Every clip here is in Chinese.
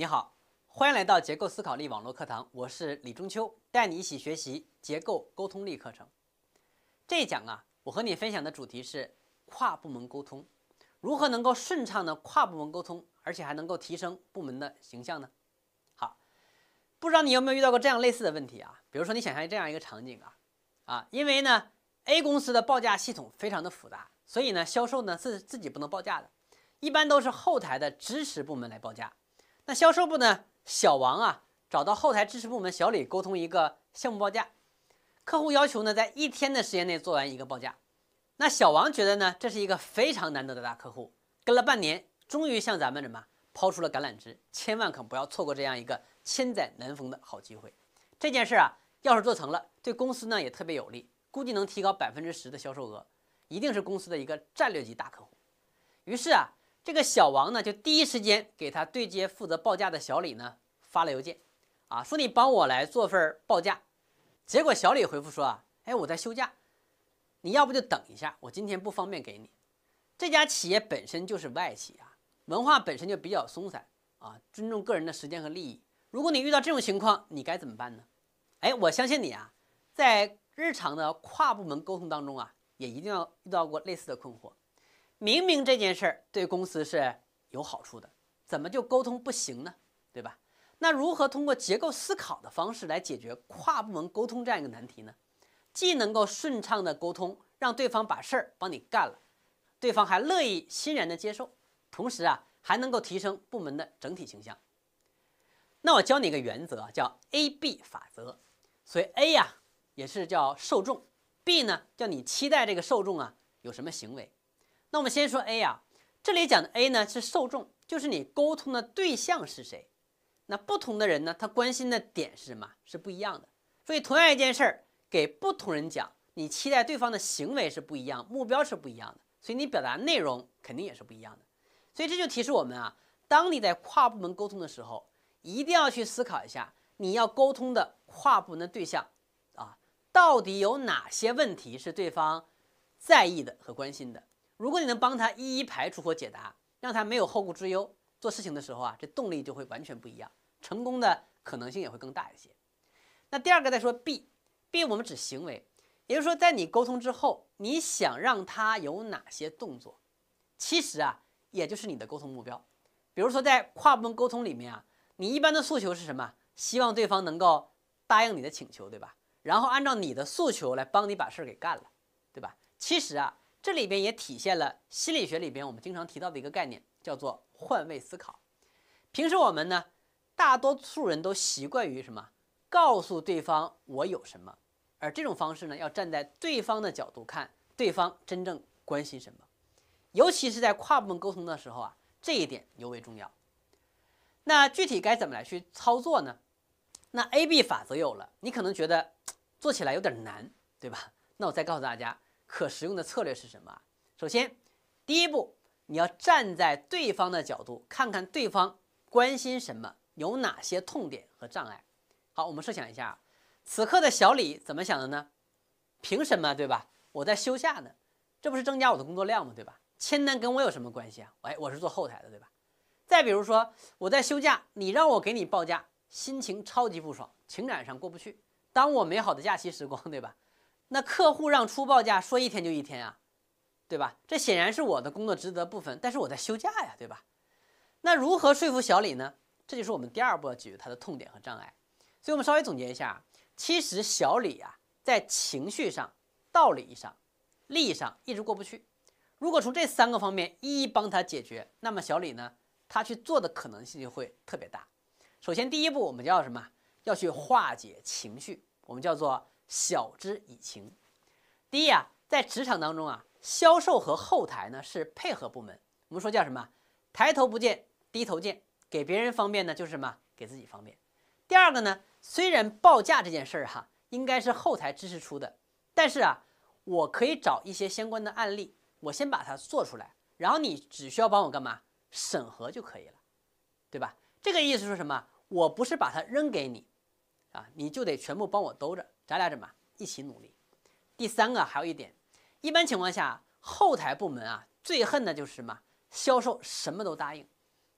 你好，欢迎来到结构思考力网络课堂，我是李中秋，带你一起学习结构沟通力课程。这一讲啊，我和你分享的主题是跨部门沟通，如何能够顺畅的跨部门沟通，而且还能够提升部门的形象呢？好，不知道你有没有遇到过这样类似的问题啊？比如说你想象这样一个场景啊，啊，因为呢 A 公司的报价系统非常的复杂，所以呢销售呢是自己不能报价的，一般都是后台的支持部门来报价。那销售部呢？小王啊，找到后台支持部门小李沟通一个项目报价。客户要求呢，在一天的时间内做完一个报价。那小王觉得呢，这是一个非常难得的大客户，跟了半年，终于向咱们什么抛出了橄榄枝，千万可不要错过这样一个千载难逢的好机会。这件事啊，要是做成了，对公司呢也特别有利，估计能提高百分之十的销售额，一定是公司的一个战略级大客户。于是啊。这个小王呢，就第一时间给他对接负责报价的小李呢发了邮件，啊，说你帮我来做份报价。结果小李回复说啊，哎，我在休假，你要不就等一下，我今天不方便给你。这家企业本身就是外企啊，文化本身就比较松散啊，尊重个人的时间和利益。如果你遇到这种情况，你该怎么办呢？哎，我相信你啊，在日常的跨部门沟通当中啊，也一定要遇到过类似的困惑。明明这件事儿对公司是有好处的，怎么就沟通不行呢？对吧？那如何通过结构思考的方式来解决跨部门沟通这样一个难题呢？既能够顺畅的沟通，让对方把事儿帮你干了，对方还乐意欣然的接受，同时啊，还能够提升部门的整体形象。那我教你一个原则，叫 A B 法则。所以 A 呀，也是叫受众，B 呢，叫你期待这个受众啊有什么行为。那我们先说 A 啊，这里讲的 A 呢是受众，就是你沟通的对象是谁。那不同的人呢，他关心的点是什么是不一样的。所以同样一件事儿给不同人讲，你期待对方的行为是不一样，目标是不一样的，所以你表达内容肯定也是不一样的。所以这就提示我们啊，当你在跨部门沟通的时候，一定要去思考一下，你要沟通的跨部门的对象啊，到底有哪些问题是对方在意的和关心的。如果你能帮他一一排除或解答，让他没有后顾之忧，做事情的时候啊，这动力就会完全不一样，成功的可能性也会更大一些。那第二个再说，B B 我们指行为，也就是说，在你沟通之后，你想让他有哪些动作，其实啊，也就是你的沟通目标。比如说在跨部门沟通里面啊，你一般的诉求是什么？希望对方能够答应你的请求，对吧？然后按照你的诉求来帮你把事儿给干了，对吧？其实啊。这里边也体现了心理学里边我们经常提到的一个概念，叫做换位思考。平时我们呢，大多数人都习惯于什么？告诉对方我有什么，而这种方式呢，要站在对方的角度看，对方真正关心什么。尤其是在跨部门沟通的时候啊，这一点尤为重要。那具体该怎么来去操作呢？那 A B 法则有了，你可能觉得做起来有点难，对吧？那我再告诉大家。可实用的策略是什么？首先，第一步，你要站在对方的角度，看看对方关心什么，有哪些痛点和障碍。好，我们设想一下，此刻的小李怎么想的呢？凭什么，对吧？我在休假呢，这不是增加我的工作量吗？对吧？签单跟我有什么关系啊？哎，我是做后台的，对吧？再比如说，我在休假，你让我给你报价，心情超级不爽，情感上过不去，当我美好的假期时光，对吧？那客户让出报价，说一天就一天啊，对吧？这显然是我的工作职责部分，但是我在休假呀，对吧？那如何说服小李呢？这就是我们第二步要解决他的痛点和障碍。所以，我们稍微总结一下，其实小李啊，在情绪上、道理上、利益上一直过不去。如果从这三个方面一一帮他解决，那么小李呢，他去做的可能性就会特别大。首先，第一步我们叫什么？要去化解情绪，我们叫做。晓之以情，第一啊，在职场当中啊，销售和后台呢是配合部门。我们说叫什么？抬头不见低头见，给别人方便呢，就是什么？给自己方便。第二个呢，虽然报价这件事儿哈，应该是后台支持出的，但是啊，我可以找一些相关的案例，我先把它做出来，然后你只需要帮我干嘛？审核就可以了，对吧？这个意思是什么？我不是把它扔给你啊，你就得全部帮我兜着。咱俩怎么一起努力？第三个还有一点，一般情况下，后台部门啊最恨的就是什么？销售什么都答应，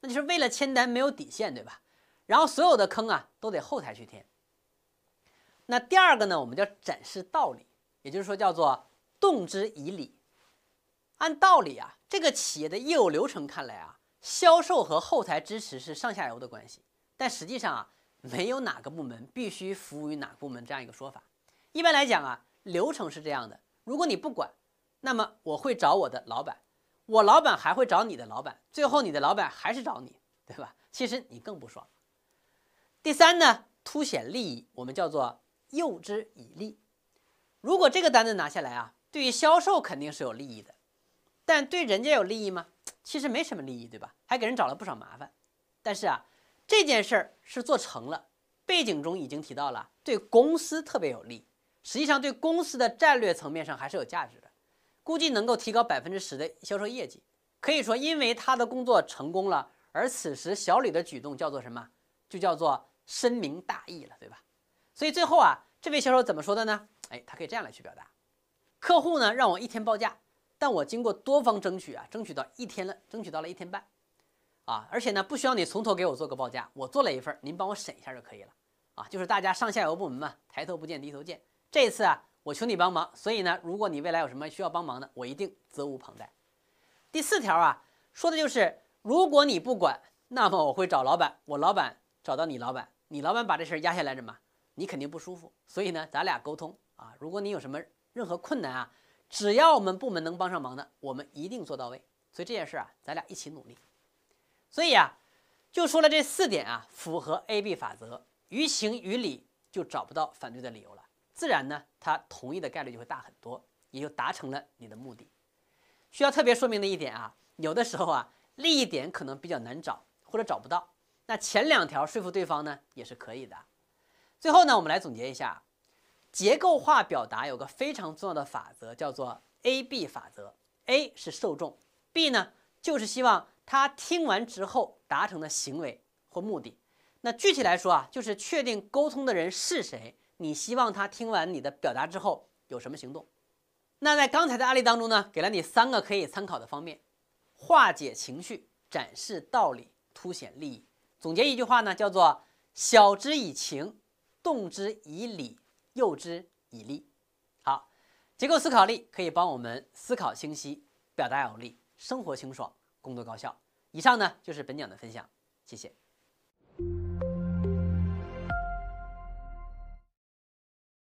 那就是为了签单没有底线，对吧？然后所有的坑啊都得后台去填。那第二个呢，我们叫展示道理，也就是说叫做动之以理。按道理啊，这个企业的业务流程看来啊，销售和后台支持是上下游的关系，但实际上啊。没有哪个部门必须服务于哪部门这样一个说法。一般来讲啊，流程是这样的：如果你不管，那么我会找我的老板，我老板还会找你的老板，最后你的老板还是找你，对吧？其实你更不爽。第三呢，凸显利益，我们叫做诱之以利。如果这个单子拿下来啊，对于销售肯定是有利益的，但对人家有利益吗？其实没什么利益，对吧？还给人找了不少麻烦。但是啊。这件事儿是做成了，背景中已经提到了，对公司特别有利，实际上对公司的战略层面上还是有价值的，估计能够提高百分之十的销售业绩。可以说，因为他的工作成功了，而此时小李的举动叫做什么？就叫做深明大义了，对吧？所以最后啊，这位销售怎么说的呢？哎，他可以这样来去表达，客户呢让我一天报价，但我经过多方争取啊，争取到一天了，争取到了一天半。啊，而且呢，不需要你从头给我做个报价，我做了一份，您帮我审一下就可以了。啊，就是大家上下游部门嘛，抬头不见低头见。这次啊，我求你帮忙，所以呢，如果你未来有什么需要帮忙的，我一定责无旁贷。第四条啊，说的就是如果你不管，那么我会找老板，我老板找到你老板，你老板把这事儿压下来，怎么？你肯定不舒服。所以呢，咱俩沟通啊，如果你有什么任何困难啊，只要我们部门能帮上忙的，我们一定做到位。所以这件事啊，咱俩一起努力。所以啊，就说了这四点啊，符合 A B 法则，于情于理就找不到反对的理由了，自然呢，他同意的概率就会大很多，也就达成了你的目的。需要特别说明的一点啊，有的时候啊，利益点可能比较难找或者找不到，那前两条说服对方呢也是可以的。最后呢，我们来总结一下，结构化表达有个非常重要的法则，叫做 A B 法则。A 是受众，B 呢就是希望。他听完之后达成的行为或目的，那具体来说啊，就是确定沟通的人是谁，你希望他听完你的表达之后有什么行动。那在刚才的案例当中呢，给了你三个可以参考的方面：化解情绪、展示道理、凸显利益。总结一句话呢，叫做“晓之以情，动之以理，诱之以利”。好，结构思考力可以帮我们思考清晰，表达有力，生活清爽。工作高效。以上呢就是本讲的分享，谢谢。